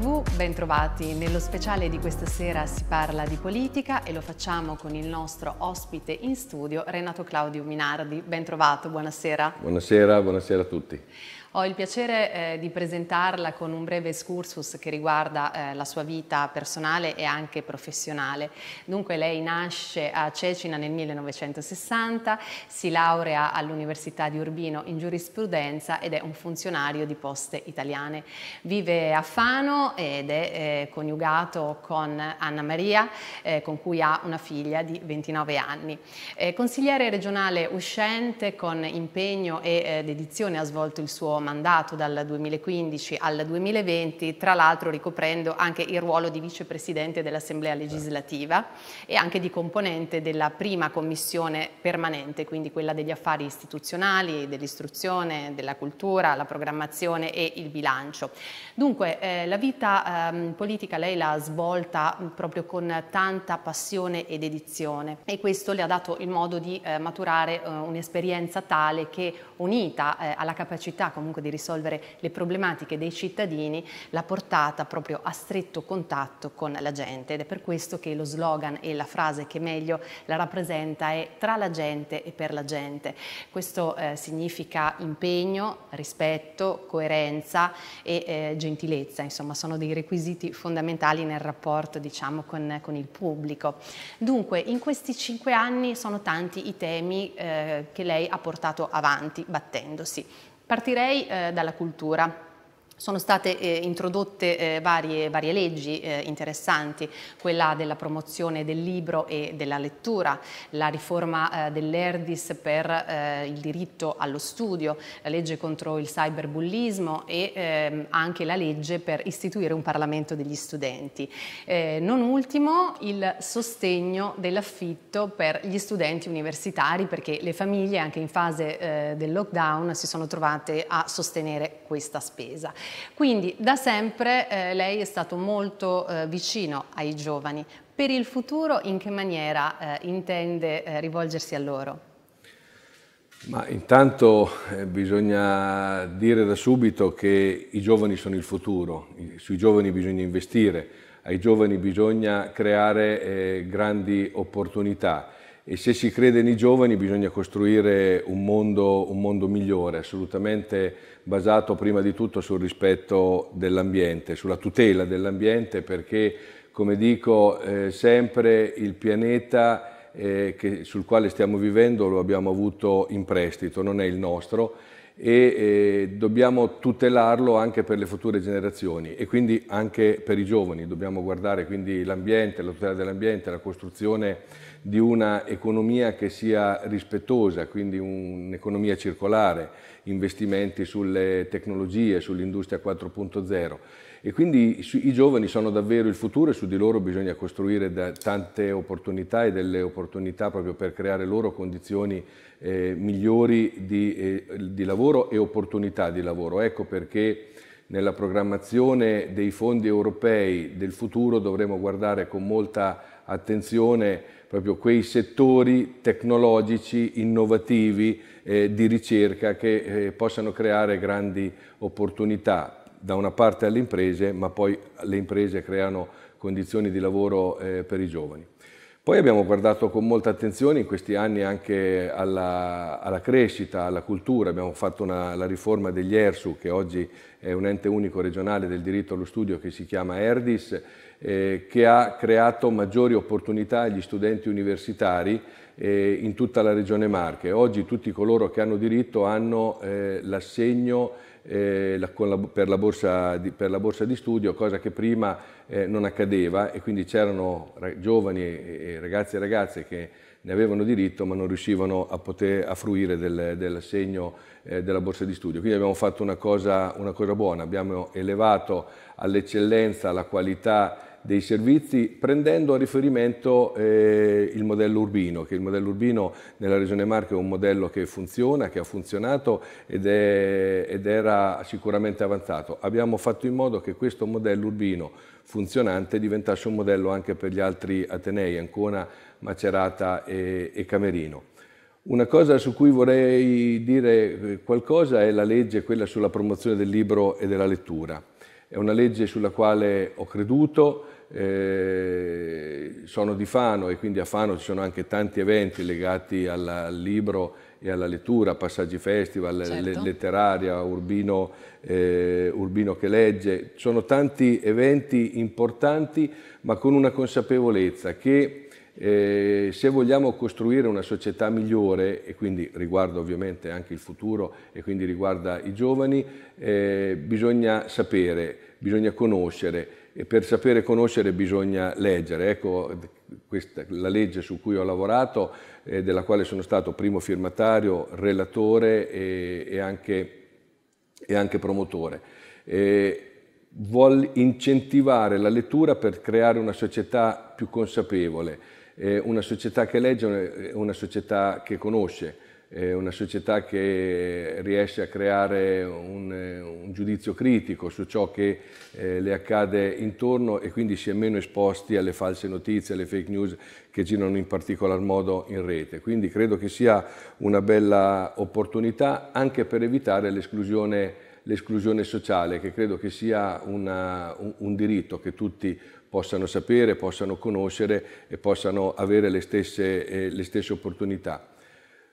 TV, bentrovati. Nello speciale di questa sera si parla di politica e lo facciamo con il nostro ospite in studio Renato Claudio Minardi. Bentrovato, buonasera. Buonasera, buonasera a tutti. Ho il piacere eh, di presentarla con un breve excursus che riguarda eh, la sua vita personale e anche professionale. Dunque lei nasce a Cecina nel 1960, si laurea all'Università di Urbino in giurisprudenza ed è un funzionario di poste italiane. Vive a Fano ed è eh, coniugato con Anna Maria, eh, con cui ha una figlia di 29 anni. Eh, consigliere regionale uscente con impegno e eh, dedizione ha svolto il suo mandato dal 2015 al 2020, tra l'altro ricoprendo anche il ruolo di vicepresidente dell'Assemblea certo. legislativa e anche di componente della prima commissione permanente, quindi quella degli affari istituzionali, dell'istruzione, della cultura, la programmazione e il bilancio. Dunque eh, la vita eh, politica lei l'ha svolta mm, proprio con tanta passione ed edizione e questo le ha dato il modo di eh, maturare eh, un'esperienza tale che unita eh, alla capacità comunque comunque di risolvere le problematiche dei cittadini l'ha portata proprio a stretto contatto con la gente ed è per questo che lo slogan e la frase che meglio la rappresenta è tra la gente e per la gente. Questo eh, significa impegno, rispetto, coerenza e eh, gentilezza, insomma sono dei requisiti fondamentali nel rapporto diciamo con, con il pubblico. Dunque in questi cinque anni sono tanti i temi eh, che lei ha portato avanti battendosi. Partirei eh, dalla cultura. Sono state eh, introdotte eh, varie, varie, leggi eh, interessanti, quella della promozione del libro e della lettura, la riforma eh, dell'ERDIS per eh, il diritto allo studio, la legge contro il cyberbullismo e ehm, anche la legge per istituire un Parlamento degli studenti. Eh, non ultimo il sostegno dell'affitto per gli studenti universitari perché le famiglie anche in fase del lockdown si sono trovate a sostenere questa spesa. Quindi da sempre eh, lei è stato molto eh, vicino ai giovani. Per il futuro in che maniera eh, intende eh, rivolgersi a loro? Ma intanto eh, bisogna dire da subito che i giovani sono il futuro, sui giovani bisogna investire, ai giovani bisogna creare eh, grandi opportunità e se si crede nei giovani bisogna costruire un mondo, un mondo migliore, assolutamente basato prima di tutto sul rispetto dell'ambiente, sulla tutela dell'ambiente perché come dico eh, sempre il pianeta eh, che, sul quale stiamo vivendo lo abbiamo avuto in prestito, non è il nostro e eh, dobbiamo tutelarlo anche per le future generazioni e quindi anche per i giovani, dobbiamo guardare quindi l'ambiente, la tutela dell'ambiente, la costruzione di un'economia che sia rispettosa, quindi un'economia circolare, investimenti sulle tecnologie, sull'industria 4.0 e quindi i giovani sono davvero il futuro e su di loro bisogna costruire tante opportunità e delle opportunità proprio per creare loro condizioni eh, migliori di, eh, di lavoro e opportunità di lavoro. Ecco perché nella programmazione dei fondi europei del futuro dovremo guardare con molta attenzione proprio quei settori tecnologici, innovativi, eh, di ricerca che eh, possano creare grandi opportunità da una parte alle imprese, ma poi le imprese creano condizioni di lavoro eh, per i giovani. Poi abbiamo guardato con molta attenzione in questi anni anche alla, alla crescita, alla cultura, abbiamo fatto una, la riforma degli ERSU che oggi è un ente unico regionale del diritto allo studio che si chiama ERDIS eh, che ha creato maggiori opportunità agli studenti universitari eh, in tutta la regione Marche. Oggi tutti coloro che hanno diritto hanno eh, l'assegno eh, la, la, per, la di, per, la borsa di, studio, cosa che prima eh, non accadeva e quindi c'erano giovani e ragazzi e ragazze che ne avevano diritto ma non riuscivano a poter a fruire del, dell'assegno eh, della borsa di studio. Quindi abbiamo fatto una cosa, una cosa buona, abbiamo elevato all'eccellenza, la qualità dei servizi prendendo a riferimento eh, il modello urbino, che il modello urbino nella Regione Marche è un modello che funziona, che ha funzionato ed, è, ed era sicuramente avanzato. Abbiamo fatto in modo che questo modello urbino funzionante diventasse un modello anche per gli altri Atenei, Ancona, Macerata e, e Camerino. Una cosa su cui vorrei dire eh, qualcosa è la legge, quella sulla promozione del libro e della lettura. È una legge sulla quale ho creduto, eh, sono di Fano e quindi a Fano ci sono anche tanti eventi legati al libro e alla lettura, passaggi festival, certo. letteraria, urbino, eh, urbino che legge. Sono tanti eventi importanti ma con una consapevolezza che eh, se vogliamo costruire una società migliore, e quindi riguarda ovviamente anche il futuro e quindi riguarda i giovani, eh, bisogna sapere, bisogna conoscere e per sapere conoscere bisogna leggere. Ecco questa, la legge su cui ho lavorato, eh, della quale sono stato primo firmatario, relatore e, e, anche, e anche, promotore eh, vuol incentivare la lettura per creare una società più consapevole, eh, una società che legge è una società che conosce, è una società che riesce a creare un, un giudizio critico su ciò che eh, le accade intorno e quindi si è meno esposti alle false notizie, alle fake news che girano in particolar modo in rete. Quindi credo che sia una bella opportunità anche per evitare l'esclusione, l'esclusione sociale, che credo che sia una, un, un diritto che tutti possano sapere, possano conoscere e possano avere le stesse, eh, le stesse opportunità.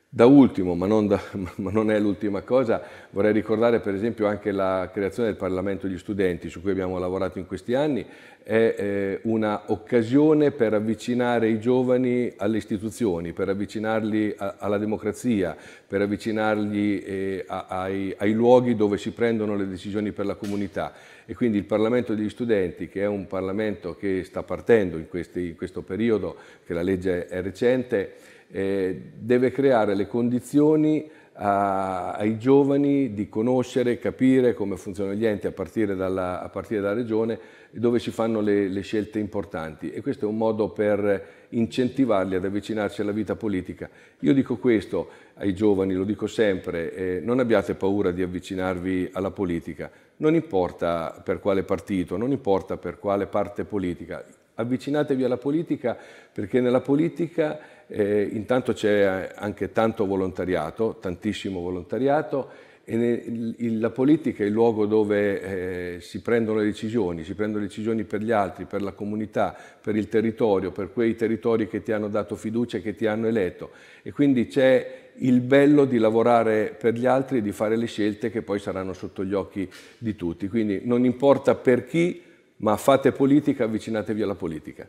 Da ultimo, ma non, da, ma non, è l'ultima cosa, vorrei ricordare per esempio anche la creazione del Parlamento degli studenti, su cui abbiamo lavorato in questi anni, è eh, un'occasione per avvicinare i giovani alle istituzioni, per avvicinarli a, alla democrazia, per avvicinarli eh, a, ai, ai luoghi dove si prendono le decisioni per la comunità e quindi il Parlamento degli studenti, che è un Parlamento che sta partendo in, questi, in questo periodo, che la legge è recente, eh, deve creare le condizioni a, ai giovani di conoscere, capire come funzionano gli enti a partire dalla, a partire dalla regione dove si fanno le, le, scelte importanti e questo è un modo per incentivarli ad avvicinarsi alla vita politica. Io dico questo ai giovani, lo dico sempre, eh, non abbiate paura di avvicinarvi alla politica, non importa per quale partito, non importa per quale parte politica, avvicinatevi alla politica perché nella politica eh, intanto c'è anche tanto volontariato, tantissimo volontariato e ne, il, la politica è il luogo dove eh, si prendono le decisioni, si prendono le decisioni per gli altri, per la comunità, per il territorio, per quei territori che ti hanno dato fiducia e che ti hanno eletto e quindi c'è il bello di lavorare per gli altri e di fare le scelte che poi saranno sotto gli occhi di tutti. Quindi non importa per chi, ma fate politica, avvicinatevi alla politica.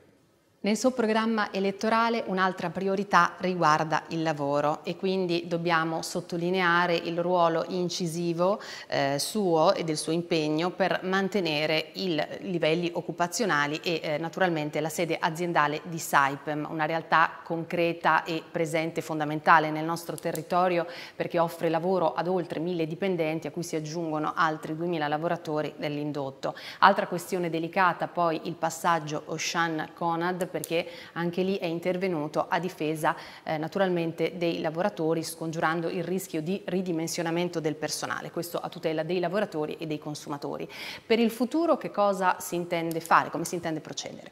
Nel suo programma elettorale un'altra priorità riguarda il lavoro e quindi dobbiamo sottolineare il ruolo incisivo eh, suo e del suo impegno per mantenere i livelli occupazionali e eh, naturalmente la sede aziendale di Saipem, una realtà concreta e presente fondamentale nel nostro territorio perché offre lavoro ad oltre mille dipendenti a cui si aggiungono altri 2000 lavoratori dell'indotto. Altra questione delicata poi il passaggio Ocean Conad perché anche lì è intervenuto a difesa eh, naturalmente dei lavoratori scongiurando il rischio di ridimensionamento del personale, questo a tutela dei lavoratori e dei consumatori. Per il futuro che cosa si intende fare, come si intende procedere?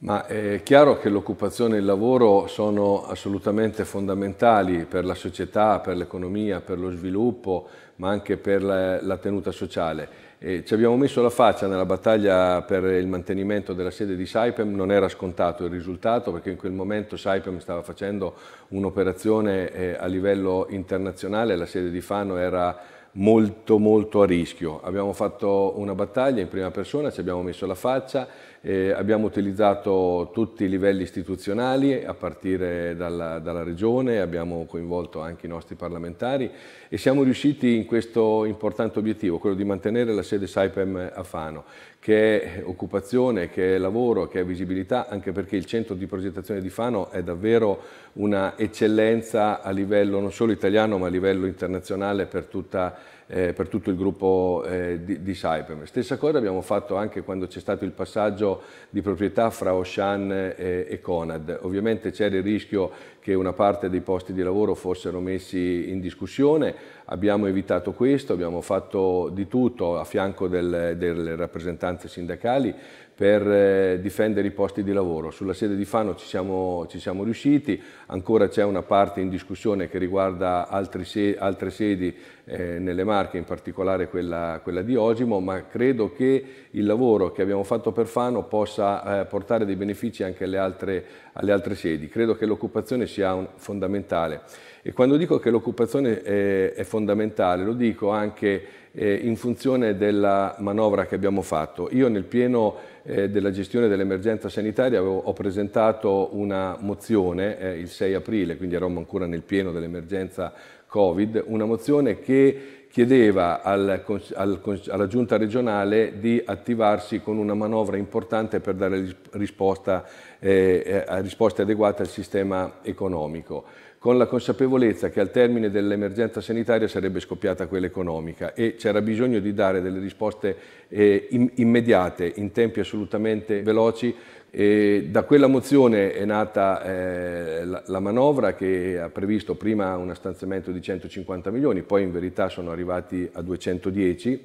Ma eh, è chiaro che l'occupazione e il lavoro sono assolutamente fondamentali per la società, per l'economia, per lo sviluppo, ma anche per la, la tenuta sociale e ci abbiamo messo la faccia nella battaglia per il mantenimento della sede di Saipem, non era scontato il risultato perché in quel momento Saipem stava facendo un'operazione eh, a livello internazionale, la sede di Fano era molto molto a rischio. Abbiamo fatto una battaglia in prima persona, ci abbiamo messo la faccia, eh, abbiamo utilizzato tutti i livelli istituzionali a partire dalla, dalla, Regione, abbiamo coinvolto anche i nostri parlamentari e siamo riusciti in questo importante obiettivo, quello di mantenere la sede Saipem a Fano, che è occupazione, che è lavoro, che è visibilità, anche perché il centro di progettazione di Fano è davvero una eccellenza a livello non solo italiano ma a livello internazionale per tutta la eh, per tutto il gruppo eh, di, di Saipem. Stessa cosa abbiamo fatto anche quando c'è stato il passaggio di proprietà fra Ocean e, eh, e Conad. Ovviamente c'era il rischio che una parte dei posti di lavoro fossero messi in discussione, abbiamo evitato questo, abbiamo fatto di tutto a fianco del, delle rappresentanze sindacali per eh, difendere i posti di lavoro. Sulla sede di Fano ci siamo, ci siamo riusciti, ancora c'è una parte in discussione che riguarda se, altre sedi eh, nelle Marche, in particolare quella, quella, di Osimo, ma credo che il lavoro che abbiamo fatto per Fano possa eh, portare dei benefici anche alle altre, alle altre sedi. Credo che l'occupazione sia un, fondamentale. E quando dico che l'occupazione è, eh, è fondamentale, lo dico anche eh, in funzione della manovra che abbiamo fatto. Io nel pieno eh, della gestione dell'emergenza sanitaria avevo, ho presentato una mozione eh, il 6 aprile, quindi eravamo ancora nel pieno dell'emergenza Covid, una mozione che chiedeva al, al, alla giunta regionale di attivarsi con una manovra importante per dare risposta, eh, eh risposte adeguate al sistema economico con la consapevolezza che al termine dell'emergenza sanitaria sarebbe scoppiata quella economica e c'era bisogno di dare delle risposte eh, in, immediate, in tempi assolutamente veloci. E da quella mozione è nata eh, la, la, manovra che ha previsto prima uno stanziamento di 150 milioni, poi in verità sono arrivati a 210.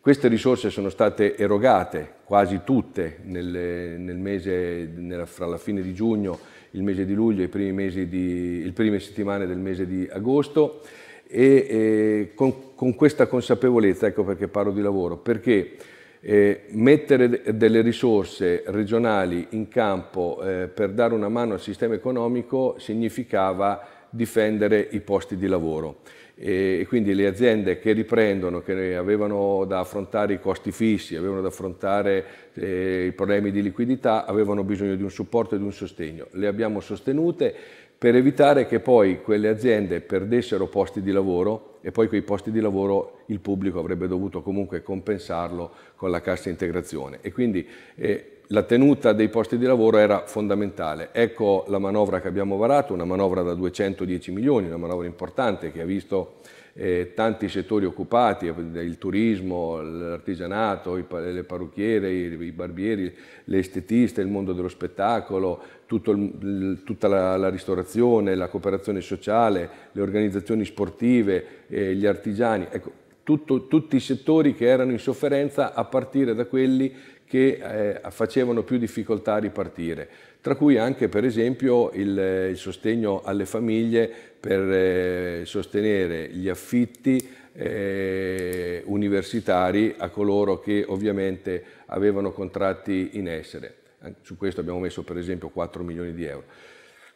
Queste risorse sono state erogate quasi tutte nel, nel mese, nella, fra la fine di giugno il mese di luglio e le prime settimane del mese di agosto e eh, con, con, questa consapevolezza, ecco perché parlo di lavoro, perché eh, mettere delle risorse regionali in campo eh, per dare una mano al sistema economico significava difendere i posti di lavoro. E quindi le aziende che riprendono, che avevano da affrontare i costi fissi, avevano da affrontare eh, i problemi di liquidità, avevano bisogno di un supporto e di un sostegno. Le abbiamo sostenute per evitare che poi quelle aziende perdessero posti di lavoro e poi quei posti di lavoro il pubblico avrebbe dovuto comunque compensarlo con la cassa integrazione. E quindi eh, la tenuta dei posti di lavoro era fondamentale. Ecco la manovra che abbiamo varato, una manovra da 210 milioni, una manovra importante che ha visto eh, tanti settori occupati, il turismo, l'artigianato, le parrucchiere, i, barbieri, le estetiste, il mondo dello spettacolo, il, tutta la, la, ristorazione, la cooperazione sociale, le organizzazioni sportive, eh, gli artigiani. Ecco, tutto, tutti i settori che erano in sofferenza a partire da quelli che eh, facevano più difficoltà a ripartire, tra cui anche per esempio il, il sostegno alle famiglie per eh, sostenere gli affitti eh, universitari a coloro che ovviamente avevano contratti in essere. Su questo abbiamo messo per esempio 4 milioni di euro.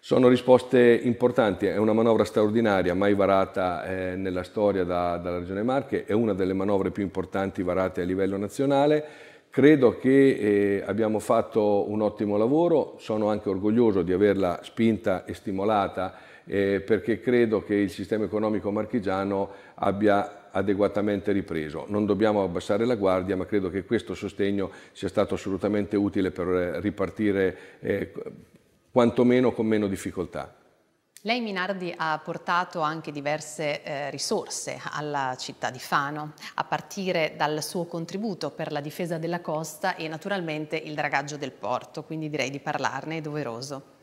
Sono risposte importanti, è una manovra straordinaria, mai varata eh, nella storia da, dalla Regione Marche, è una delle manovre più importanti varate a livello nazionale Credo che eh, abbiamo fatto un ottimo lavoro, sono anche orgoglioso di averla spinta e stimolata eh, perché credo che il sistema economico marchigiano abbia adeguatamente ripreso. Non dobbiamo abbassare la guardia, ma credo che questo sostegno sia stato assolutamente utile per eh, ripartire eh, quantomeno con meno difficoltà. Lei Minardi ha portato anche diverse eh, risorse alla città di Fano, a partire dal suo contributo per la difesa della costa e naturalmente il dragaggio del porto, quindi direi di parlarne, è doveroso.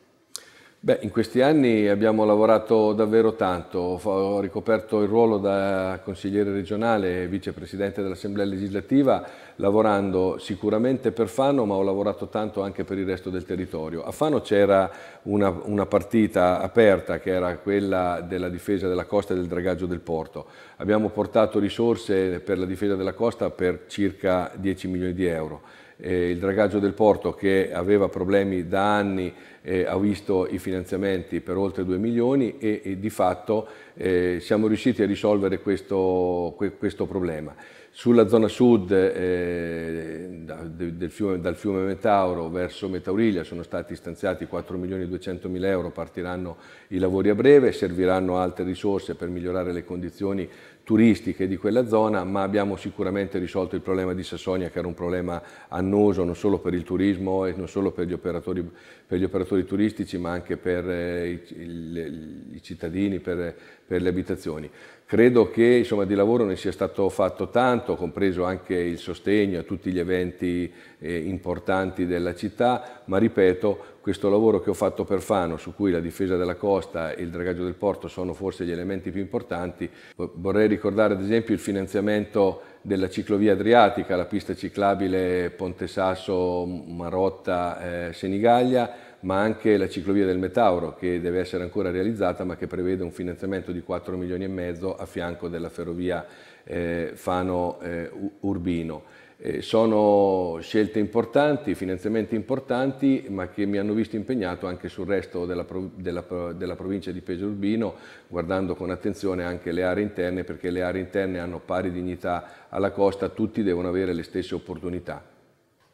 Beh, in questi anni abbiamo lavorato davvero tanto, ho ricoperto il ruolo da consigliere regionale e vicepresidente dell'Assemblea legislativa lavorando sicuramente per Fano ma ho lavorato tanto anche per il resto del territorio. A Fano c'era una, una, partita aperta che era quella della difesa della costa e del dragaggio del porto. Abbiamo portato risorse per la difesa della costa per circa 10 milioni di euro eh, il dragaggio del porto che aveva problemi da anni eh, ha visto i finanziamenti per oltre 2 milioni e, e di fatto eh, siamo riusciti a risolvere questo, questo problema. Sulla zona sud eh, del fiume, dal fiume Metauro verso Metauriglia sono stati stanziati 4 milioni e 200 mila euro, partiranno i lavori a breve, serviranno altre risorse per migliorare le condizioni turistiche di quella zona, ma abbiamo sicuramente risolto il problema di Sassonia che era un problema annoso non solo per il turismo e non solo per gli operatori, per gli operatori turistici, ma anche per eh, i, il, i cittadini, per, per le abitazioni. Credo che insomma, di lavoro ne sia stato fatto tanto, compreso anche il sostegno a tutti gli eventi eh, importanti della città, ma ripeto, questo lavoro che ho fatto per Fano, su cui la difesa della costa e il dragaggio del porto sono forse gli elementi più importanti, vorrei ricordare ad esempio il finanziamento della ciclovia adriatica, la pista ciclabile Ponte Sasso, Marotta, eh, Senigallia, ma anche la ciclovia del Metauro che deve essere ancora realizzata ma che prevede un finanziamento di 4 milioni e mezzo a fianco della ferrovia eh, Fano eh, Urbino. Eh, sono scelte importanti, finanziamenti importanti, ma che mi hanno visto impegnato anche sul resto della, prov della, della provincia di Peso Urbino, guardando con attenzione anche le aree interne, perché le aree interne hanno pari dignità alla costa, tutti devono avere le stesse opportunità.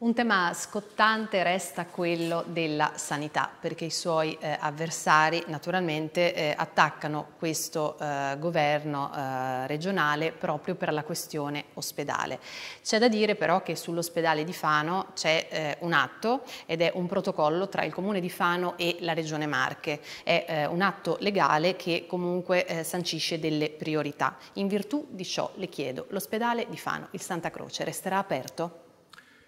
Un tema scottante resta quello della sanità, perché i suoi eh, avversari naturalmente eh, attaccano questo eh, governo eh, regionale proprio per la questione ospedale. C'è da dire però che sull'ospedale di Fano c'è eh, un atto ed è un protocollo tra il comune di Fano e la regione Marche. È eh, un atto legale che comunque sancisce delle priorità. In virtù di ciò le chiedo, l'ospedale di Fano, il Santa Croce, resterà aperto?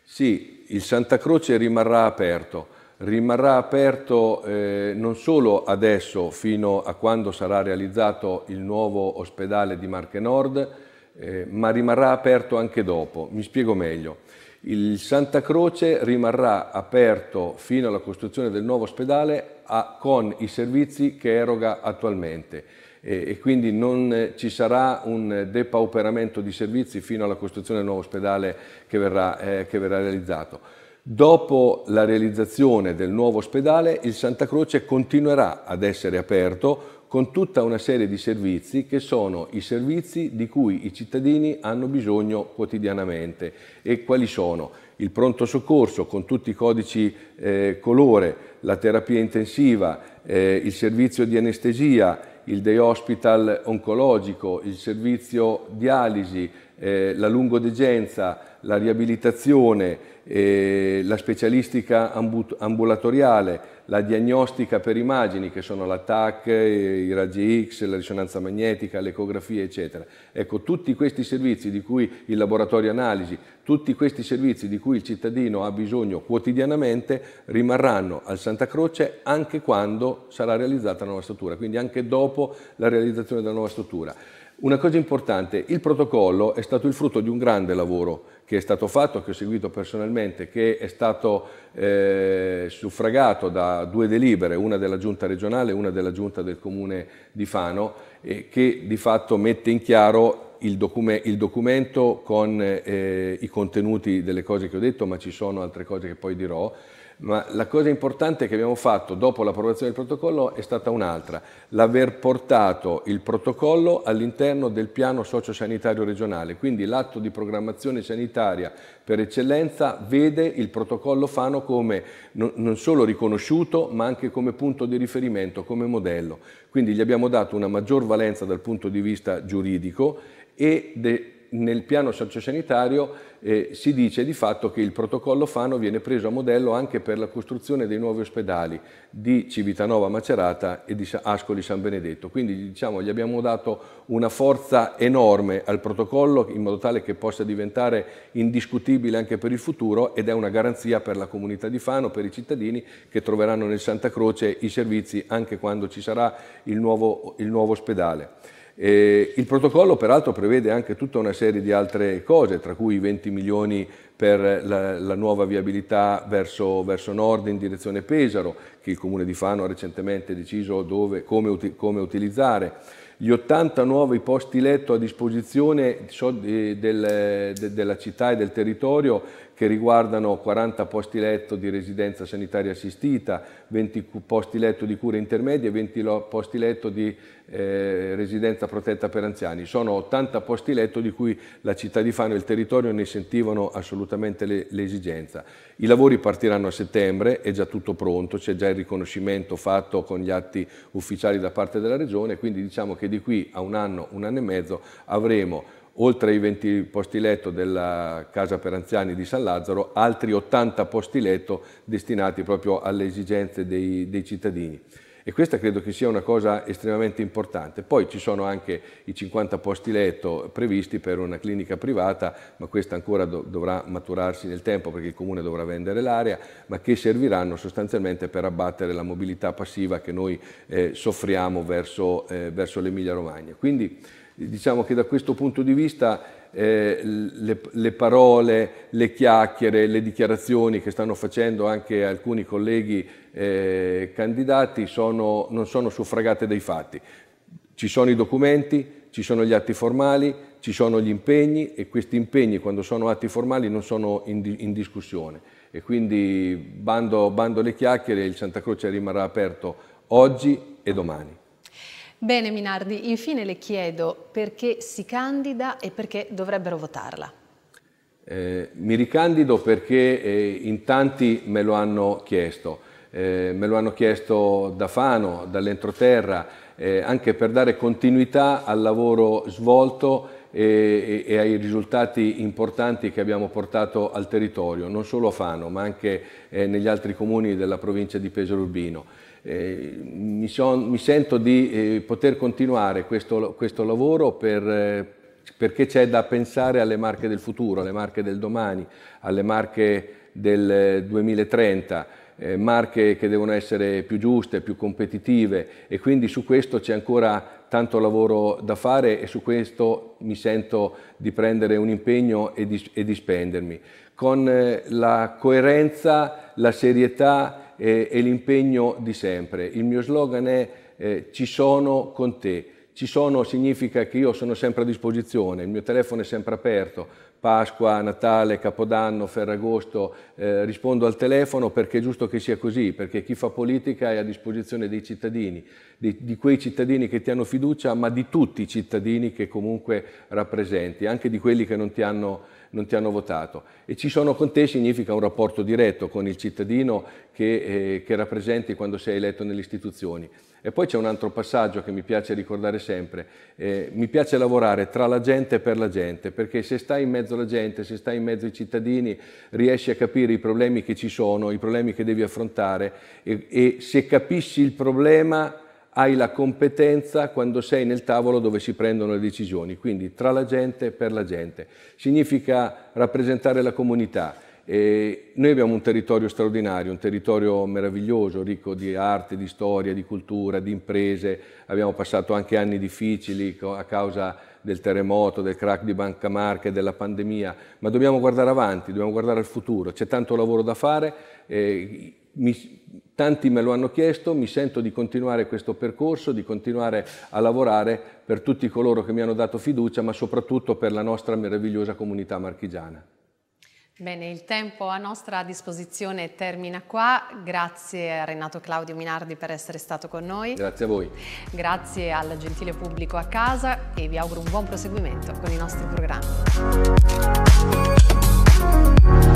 Sì, il Santa Croce rimarrà aperto, rimarrà aperto eh, non solo adesso fino a quando sarà realizzato il nuovo ospedale di Marche Nord, eh, ma rimarrà aperto anche dopo. Mi spiego meglio. Il Santa Croce rimarrà aperto fino alla costruzione del nuovo ospedale a, con i servizi che eroga attualmente e quindi non eh, ci sarà un depauperamento di servizi fino alla costruzione del nuovo ospedale che verrà, eh, che verrà realizzato. Dopo la realizzazione del nuovo ospedale, il Santa Croce continuerà ad essere aperto con tutta una serie di servizi che sono i servizi di cui i cittadini hanno bisogno quotidianamente. E quali sono? Il pronto soccorso con tutti i codici eh, colore, la terapia intensiva, eh, il servizio di anestesia, il day hospital oncologico, il servizio dialisi, eh, la lungodegenza, la riabilitazione, eh, la specialistica ambulatoriale, la diagnostica per immagini che sono la TAC, eh, i raggi X, la risonanza magnetica, l'ecografia eccetera. Ecco, tutti questi servizi di cui il laboratorio analisi, tutti questi servizi di cui il cittadino ha bisogno quotidianamente rimarranno al Santa Croce anche quando sarà realizzata la nuova struttura, quindi anche dopo la realizzazione della nuova struttura. Una cosa importante, il protocollo è stato il frutto di un grande lavoro che è stato fatto, che ho seguito personalmente, che è stato eh, suffragato da due delibere, una della giunta regionale e una della giunta del comune di Fano, eh, che di fatto mette in chiaro il, docu il documento con eh, i contenuti delle cose che ho detto, ma ci sono altre cose che poi dirò, ma la cosa importante che abbiamo fatto dopo l'approvazione del protocollo è stata un'altra, l'aver portato il protocollo all'interno del piano sociosanitario regionale, quindi l'atto di programmazione sanitaria per eccellenza vede il protocollo Fano come non solo riconosciuto ma anche come punto di riferimento, come modello. Quindi gli abbiamo dato una maggior valenza dal punto di vista giuridico e nel piano sociosanitario eh, si dice di fatto che il protocollo Fano viene preso a modello anche per la costruzione dei nuovi ospedali di Civitanova Macerata e di Ascoli San Benedetto. Quindi diciamo, gli abbiamo dato una forza enorme al protocollo in modo tale che possa diventare indiscutibile anche per il futuro ed è una garanzia per la comunità di Fano, per i cittadini che troveranno nel Santa Croce i servizi anche quando ci sarà il nuovo, il nuovo ospedale. Eh, il protocollo peraltro prevede anche tutta una serie di altre cose, tra cui i 20 milioni per la, la nuova viabilità verso, verso, nord in direzione Pesaro, che il Comune di Fano ha recentemente deciso dove, come, come utilizzare, gli 80 nuovi posti letto a disposizione eh, della città e del territorio che riguardano 40 posti letto di residenza sanitaria assistita, 20 posti letto di cure intermedie e 20 posti letto di eh, residenza protetta per anziani. Sono 80 posti letto di cui la città di Fano e il territorio ne sentivano assolutamente l'esigenza. I lavori partiranno a settembre, è già tutto pronto, c'è già il riconoscimento fatto con gli atti ufficiali da parte della Regione, quindi diciamo che di qui a un anno, un anno e mezzo avremo oltre ai 20 posti letto della Casa per Anziani di San Lazzaro, altri 80 posti letto destinati proprio alle esigenze dei, dei cittadini. E questa credo che sia una cosa estremamente importante. Poi ci sono anche i 50 posti letto previsti per una clinica privata, ma questa ancora do dovrà maturarsi nel tempo perché il Comune dovrà vendere l'area, ma che serviranno sostanzialmente per abbattere la mobilità passiva che noi eh, soffriamo verso, eh, verso l'Emilia Romagna. Quindi Diciamo che da questo punto di vista eh, le, le, parole, le chiacchiere, le dichiarazioni che stanno facendo anche alcuni colleghi eh, candidati sono, non sono suffragate dai fatti. Ci sono i documenti, ci sono gli atti formali, ci sono gli impegni e questi impegni quando sono atti formali non sono in, in discussione e quindi bando, bando le chiacchiere, il Santa Croce rimarrà aperto oggi e domani. Bene Minardi, infine le chiedo perché si candida e perché dovrebbero votarla. Eh, mi ricandido perché eh, in tanti me lo hanno chiesto. Eh, me lo hanno chiesto da Fano, dall'entroterra, eh, anche per dare continuità al lavoro svolto e, e, ai risultati importanti che abbiamo portato al territorio, non solo a Fano ma anche eh, negli altri comuni della provincia di Pesaro Urbino. Eh, mi, son, mi, sento di eh, poter continuare questo, questo lavoro per, eh, perché c'è da pensare alle marche del futuro, alle marche del domani, alle marche del 2030. Eh, eh, marche che devono essere più giuste, più competitive e quindi su questo c'è ancora tanto lavoro da fare e su questo mi sento di prendere un impegno e di, e di spendermi. Con eh, la coerenza, la serietà eh, è l'impegno di sempre. Il mio slogan è eh, ci sono con te. Ci sono significa che io sono sempre a disposizione, il mio telefono è sempre aperto, Pasqua, Natale, Capodanno, Ferragosto, eh, rispondo al telefono perché è giusto che sia così, perché chi fa politica è a disposizione dei cittadini, di, di, quei cittadini che ti hanno fiducia, ma di tutti i cittadini che comunque rappresenti, anche di quelli che non ti hanno non ti hanno votato. E ci sono con te significa un rapporto diretto con il cittadino che, eh, che rappresenti quando sei eletto nelle istituzioni. E poi c'è un altro passaggio che mi piace ricordare sempre. Eh, mi piace lavorare tra la gente e per la gente, perché se stai in mezzo alla gente, se stai in mezzo ai cittadini, riesci a capire i problemi che ci sono, i problemi che devi affrontare e, e se capisci il problema hai la competenza quando sei nel tavolo dove si prendono le decisioni, quindi tra la gente e per la gente. Significa rappresentare la comunità. E noi abbiamo un territorio straordinario, un territorio meraviglioso, ricco di arte, di storia, di cultura, di imprese. Abbiamo passato anche anni difficili a causa del terremoto, del crack di Banca Marca e della pandemia, ma dobbiamo guardare avanti, dobbiamo guardare al futuro. C'è tanto lavoro da fare. Eh, mi, tanti me lo hanno chiesto, mi sento di continuare questo percorso, di continuare a lavorare per tutti coloro che mi hanno dato fiducia, ma soprattutto per la nostra meravigliosa comunità marchigiana. Bene, il tempo a nostra disposizione termina qua. Grazie a Renato Claudio Minardi per essere stato con noi. Grazie a voi. Grazie al gentile pubblico a casa e vi auguro un buon proseguimento con i nostri programmi.